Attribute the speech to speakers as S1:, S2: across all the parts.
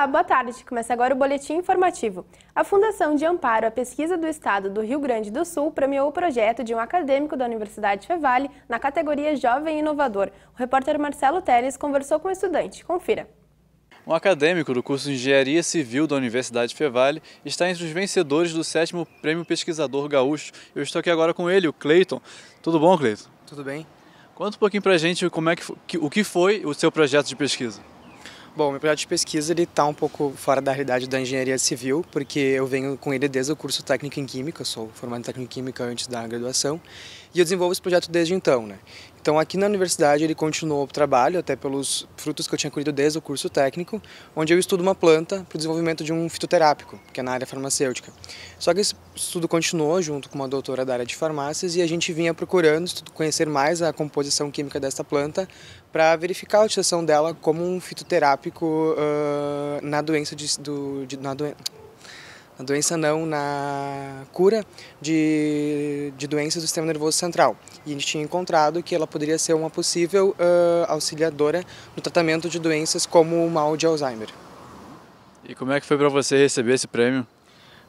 S1: Olá, boa tarde. Começa agora o Boletim Informativo. A Fundação de Amparo à Pesquisa do Estado do Rio Grande do Sul premiou o projeto de um acadêmico da Universidade Fevale na categoria Jovem Inovador. O repórter Marcelo Teles conversou com o estudante. Confira.
S2: Um acadêmico do curso de Engenharia Civil da Universidade Fevale está entre os vencedores do sétimo Prêmio Pesquisador Gaúcho. Eu estou aqui agora com ele, o Cleiton. Tudo bom, Cleiton? Tudo bem. Conta um pouquinho pra gente como é que, o que foi o seu projeto de pesquisa.
S3: Bom, meu projeto de pesquisa está um pouco fora da realidade da engenharia civil, porque eu venho com ele desde o curso técnico em Química, sou formado em técnico em Química antes da graduação, e eu desenvolvo esse projeto desde então, né? Então aqui na universidade ele continuou o trabalho, até pelos frutos que eu tinha colhido desde o curso técnico, onde eu estudo uma planta para o desenvolvimento de um fitoterápico, que é na área farmacêutica. Só que esse estudo continuou junto com uma doutora da área de farmácias e a gente vinha procurando conhecer mais a composição química dessa planta para verificar a utilização dela como um fitoterápico uh, na doença de, do, de, na, doen a doença não, na cura de, de doenças do sistema nervoso central. E a gente tinha encontrado que ela poderia ser uma possível uh, auxiliadora no tratamento de doenças como o mal de Alzheimer.
S2: E como é que foi para você receber esse prêmio?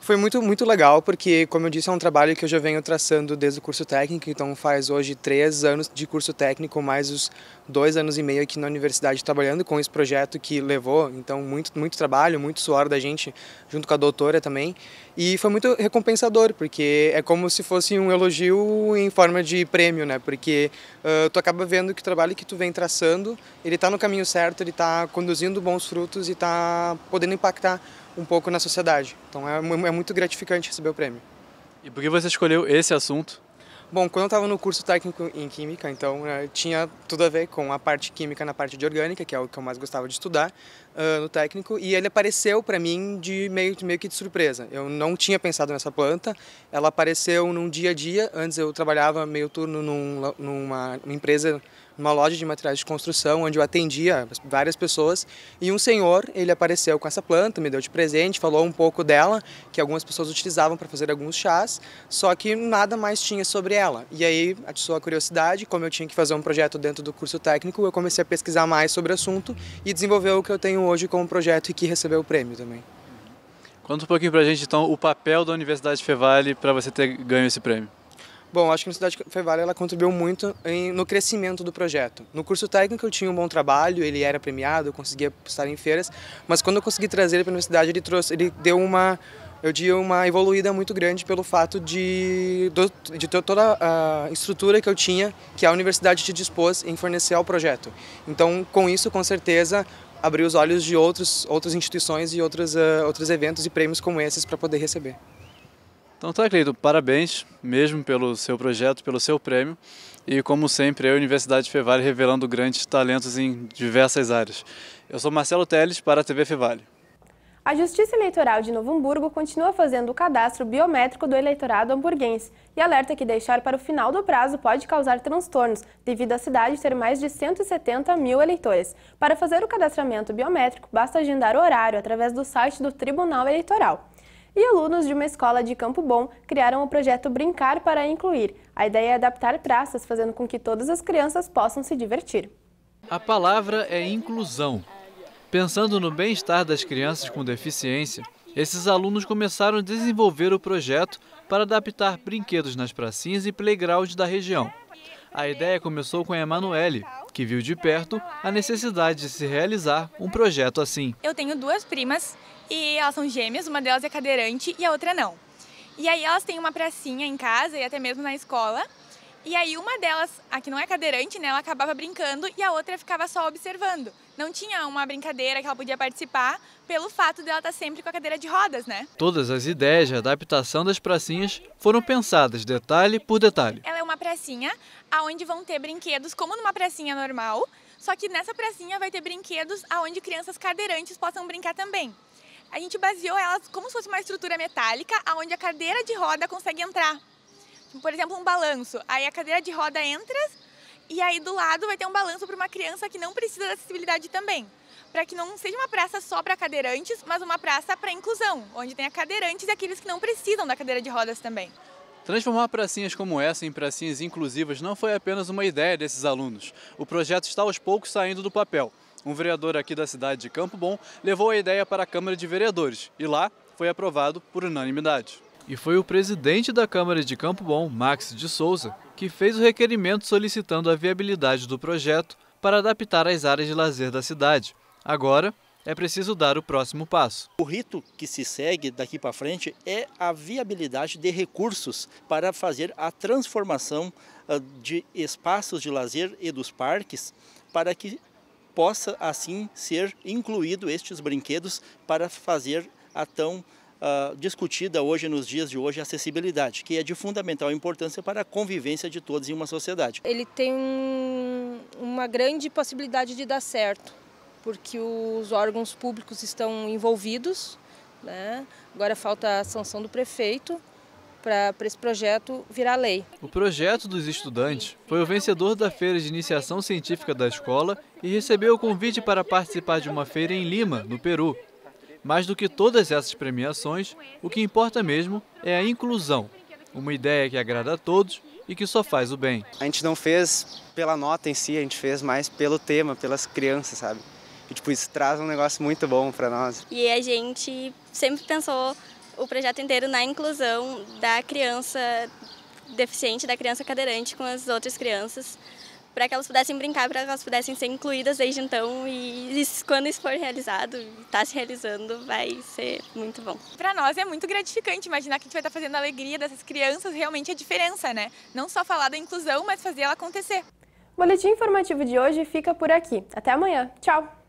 S3: Foi muito, muito legal, porque, como eu disse, é um trabalho que eu já venho traçando desde o curso técnico, então faz hoje três anos de curso técnico, mais os dois anos e meio aqui na universidade trabalhando com esse projeto que levou, então, muito, muito trabalho, muito suor da gente, junto com a doutora também. E foi muito recompensador, porque é como se fosse um elogio em forma de prêmio, né? Porque uh, tu acaba vendo que o trabalho que tu vem traçando, ele está no caminho certo, ele está conduzindo bons frutos e está podendo impactar um pouco na sociedade. Então é, é muito gratificante receber o prêmio.
S2: E por que você escolheu esse assunto?
S3: Bom, quando eu estava no curso técnico em Química, então né, tinha tudo a ver com a parte química na parte de orgânica, que é o que eu mais gostava de estudar uh, no técnico, e ele apareceu para mim de meio, meio que de surpresa. Eu não tinha pensado nessa planta, ela apareceu num dia a dia, antes eu trabalhava meio turno num, numa, numa empresa uma loja de materiais de construção onde eu atendia várias pessoas e um senhor, ele apareceu com essa planta, me deu de presente, falou um pouco dela, que algumas pessoas utilizavam para fazer alguns chás, só que nada mais tinha sobre ela. E aí, atiçou a curiosidade, como eu tinha que fazer um projeto dentro do curso técnico, eu comecei a pesquisar mais sobre o assunto e desenvolveu o que eu tenho hoje como projeto e que recebeu o prêmio também.
S2: Conta um pouquinho pra gente então o papel da Universidade Fevale para você ter ganho esse prêmio.
S3: Bom, acho que a Universidade Fevale ela contribuiu muito em, no crescimento do projeto. No curso técnico eu tinha um bom trabalho, ele era premiado, eu conseguia estar em feiras, mas quando eu consegui trazer ele para a universidade, ele trouxe, ele deu uma eu diria uma evoluída muito grande pelo fato de, de toda a estrutura que eu tinha, que a universidade te dispôs em fornecer ao projeto. Então, com isso, com certeza, abri os olhos de outros, outras instituições e outros, uh, ah, outros eventos e prêmios como esses para poder receber.
S2: Então tá, Cleito, parabéns mesmo pelo seu projeto, pelo seu prêmio. E como sempre, a Universidade Fevale revelando grandes talentos em diversas áreas. Eu sou Marcelo Teles para a TV Fevale.
S1: A Justiça Eleitoral de Novo Hamburgo continua fazendo o cadastro biométrico do eleitorado hamburguense e alerta que deixar para o final do prazo pode causar transtornos, devido à cidade ter mais de 170 mil eleitores. Para fazer o cadastramento biométrico, basta agendar o horário através do site do Tribunal Eleitoral. E alunos de uma escola de Campo Bom criaram o projeto Brincar para Incluir. A ideia é adaptar praças, fazendo com que todas as crianças possam se divertir.
S2: A palavra é inclusão. Pensando no bem-estar das crianças com deficiência, esses alunos começaram a desenvolver o projeto para adaptar brinquedos nas pracinhas e playgrounds da região. A ideia começou com a Emanuele, que viu de perto a necessidade de se realizar um projeto assim.
S4: Eu tenho duas primas e elas são gêmeas, uma delas é cadeirante e a outra não. E aí elas têm uma pracinha em casa e até mesmo na escola. E aí uma delas, a que não é cadeirante, né, ela acabava brincando e a outra ficava só observando. Não tinha uma brincadeira que ela podia participar pelo fato dela de tá estar sempre com a cadeira de rodas, né?
S2: Todas as ideias de adaptação das pracinhas foram pensadas detalhe por detalhe.
S4: Ela pracinha aonde vão ter brinquedos como numa pracinha normal, só que nessa pracinha vai ter brinquedos aonde crianças cadeirantes possam brincar também. A gente baseou elas como se fosse uma estrutura metálica aonde a cadeira de roda consegue entrar. Por exemplo, um balanço. Aí a cadeira de roda entra e aí do lado vai ter um balanço para uma criança que não precisa da acessibilidade também para que não seja uma praça só para cadeirantes, mas uma praça para inclusão, onde tem a cadeirantes e aqueles que não precisam da cadeira de rodas também.
S2: Transformar pracinhas como essa em pracinhas inclusivas não foi apenas uma ideia desses alunos. O projeto está aos poucos saindo do papel. Um vereador aqui da cidade de Campo Bom levou a ideia para a Câmara de Vereadores e lá foi aprovado por unanimidade. E foi o presidente da Câmara de Campo Bom, Max de Souza, que fez o requerimento solicitando a viabilidade do projeto para adaptar as áreas de lazer da cidade. Agora, é preciso dar o próximo passo. O rito que se segue daqui para frente é a viabilidade de recursos para fazer a transformação ah, de espaços de lazer e dos parques para que possa assim ser incluído estes brinquedos para fazer a tão Uh, discutida hoje, nos dias de hoje, a acessibilidade, que é de fundamental importância para a convivência de todos em uma sociedade.
S1: Ele tem uma grande possibilidade de dar certo porque os órgãos públicos estão envolvidos. Né? Agora falta a sanção do prefeito para esse projeto virar lei.
S2: O projeto dos estudantes foi o vencedor da feira de iniciação científica da escola e recebeu o convite para participar de uma feira em Lima, no Peru. Mais do que todas essas premiações, o que importa mesmo é a inclusão, uma ideia que agrada a todos e que só faz o bem. A gente não fez pela nota em si, a gente fez mais pelo tema, pelas crianças, sabe? E, tipo, isso traz um negócio muito bom para nós.
S4: E a gente sempre pensou o projeto inteiro na inclusão da criança deficiente, da criança cadeirante com as outras crianças, para que elas pudessem brincar, para que elas pudessem ser incluídas desde então. E isso, quando isso for realizado, está se realizando, vai ser muito bom. Para nós é muito gratificante imaginar que a gente vai estar tá fazendo a alegria dessas crianças realmente a é diferença, né? Não só falar da inclusão, mas fazer ela acontecer.
S1: O boletim informativo de hoje fica por aqui. Até amanhã. Tchau!